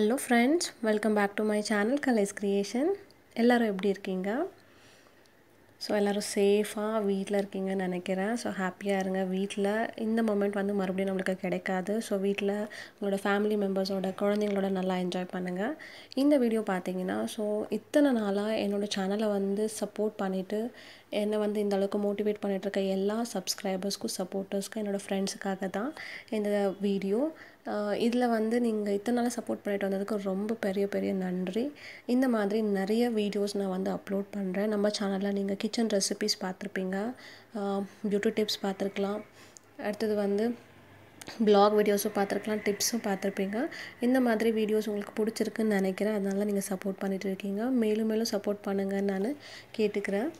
hello friends welcome back to my channel Kalai's creation எல்லோரும் எப்படி இருக்கீங்க ஸோ எல்லோரும் சேஃபாக வீட்டில் இருக்கீங்கன்னு நினைக்கிறேன் ஸோ ஹாப்பியாக இருங்க வீட்டில் இந்த மொமெண்ட் வந்து மறுபடியும் நம்மளுக்கு கிடைக்காது ஸோ வீட்டில் உங்களோட ஃபேமிலி மெம்பர்ஸோட குழந்தைங்களோட நல்லா என்ஜாய் பண்ணுங்கள் இந்த வீடியோ பார்த்தீங்கன்னா ஸோ இத்தனை நாளாக என்னோடய சேனலை வந்து சப்போர்ட் பண்ணிவிட்டு என்னை வந்து இந்த அளவுக்கு மோட்டிவேட் பண்ணிகிட்ருக்க எல்லா சப்ஸ்கிரைபர்ஸ்க்கும் சப்போர்ட்டர்ஸ்க்கும் என்னோடய ஃப்ரெண்ட்ஸுக்காக தான் இந்த வீடியோ இதில் வந்து நீங்கள் இத்தனை நாளாக சப்போர்ட் பண்ணிட்டு வந்ததுக்கு ரொம்ப பெரிய பெரிய நன்றி இந்த மாதிரி நிறைய வீடியோஸ் நான் வந்து அப்லோட் பண்ணுறேன் நம்ம சேனலில் நீங்கள் கிச்சன் ரெசிபிஸ் பார்த்துருப்பீங்க பியூட்டி டிப்ஸ் பார்த்துருக்கலாம் அடுத்தது வந்து பிளாக் வீடியோஸும் பார்த்துருக்கலாம் டிப்ஸும் பார்த்துருப்பீங்க இந்த மாதிரி வீடியோஸ் உங்களுக்கு பிடிச்சிருக்குன்னு நினைக்கிறேன் அதனால் நீங்கள் சப்போர்ட் பண்ணிகிட்டு இருக்கீங்க மேலும் மேலும் சப்போர்ட் பண்ணுங்கன்னு நான் கேட்டுக்கிறேன்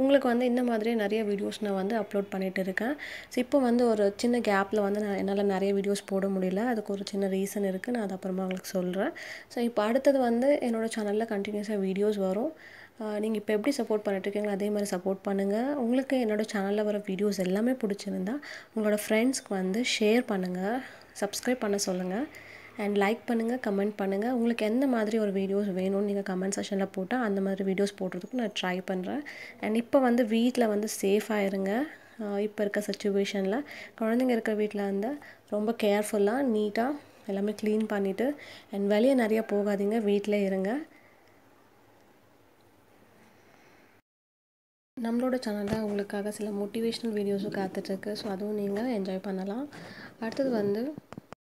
உங்களுக்கு வந்து இந்த மாதிரி நிறைய வீடியோஸ் நான் வந்து அப்லோட் பண்ணிகிட்டு இருக்கேன் ஸோ இப்போ வந்து ஒரு சின்ன கேப்பில் வந்து நான் என்னால் நிறைய வீடியோஸ் போட முடியல அதுக்கு ஒரு சின்ன ரீசன் இருக்குது நான் அது அப்புறமா உங்களுக்கு சொல்கிறேன் ஸோ இப்போ அடுத்தது வந்து என்னோடய சேனலில் கண்டினியூஸாக வீடியோஸ் வரும் நீங்கள் இப்போ எப்படி சப்போர்ட் இருக்கீங்களோ அதே மாதிரி சப்போர்ட் பண்ணுங்கள் உங்களுக்கு என்னோடய சேனலில் வர வீடியோஸ் எல்லாமே பிடிச்சிருந்தா உங்களோட ஃப்ரெண்ட்ஸ்க்கு வந்து ஷேர் பண்ணுங்கள் சப்ஸ்கிரைப் பண்ண சொல்லுங்கள் அண்ட் லைக் பண்ணுங்கள் கமெண்ட் பண்ணுங்கள் உங்களுக்கு எந்த மாதிரி ஒரு வீடியோஸ் வேணும்னு நீங்கள் கமெண்ட் செஷனில் போட்டால் அந்த மாதிரி வீடியோஸ் போடுறதுக்கும் நான் ட்ரை பண்ணுறேன் அண்ட் இப்போ வந்து வீட்டில் வந்து சேஃபாக இருங்க இப்போ இருக்க சுச்சுவேஷனில் குழந்தைங்க இருக்கிற வீட்டில் வந்து ரொம்ப கேர்ஃபுல்லாக நீட்டாக எல்லாமே க்ளீன் பண்ணிவிட்டு அண்ட் வெளியே நிறையா போகாதீங்க வீட்டிலே இருங்க நம்மளோட சேனலில் உங்களுக்காக சில மோட்டிவேஷ்னல் வீடியோஸும் காத்துட்ருக்கு ஸோ அதுவும் நீங்கள் என்ஜாய் பண்ணலாம் அடுத்தது வந்து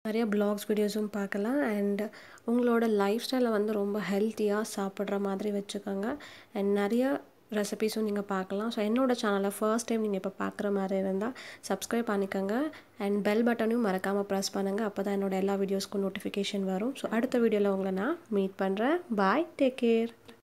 நிறைய பிளாக்ஸ் வீடியோஸும் பார்க்கலாம் அண்ட் உங்களோட லைஃப் ஸ்டைலை வந்து ரொம்ப ஹெல்த்தியாக சாப்பிட்ற மாதிரி வச்சுக்கோங்க அண்ட் நிறைய ரெசிபீஸும் நீங்கள் பார்க்கலாம் ஸோ என்னோடய சேனலை ஃபர்ஸ்ட் டைம் நீங்கள் இப்போ பார்க்குற மாதிரி இருந்தால் சப்ஸ்கிரைப் பண்ணிக்கோங்க அண்ட் பெல் பட்டனையும் மறக்காமல் ப்ரெஸ் பண்ணுங்கள் அப்போ தான் என்னோடய எல்லா வீடியோஸ்க்கும் நோட்டிஃபிகேஷன் வரும் ஸோ அடுத்த வீடியோவில் உங்களை நான் மீட் பண்ணுறேன் பாய் டேக் கேர்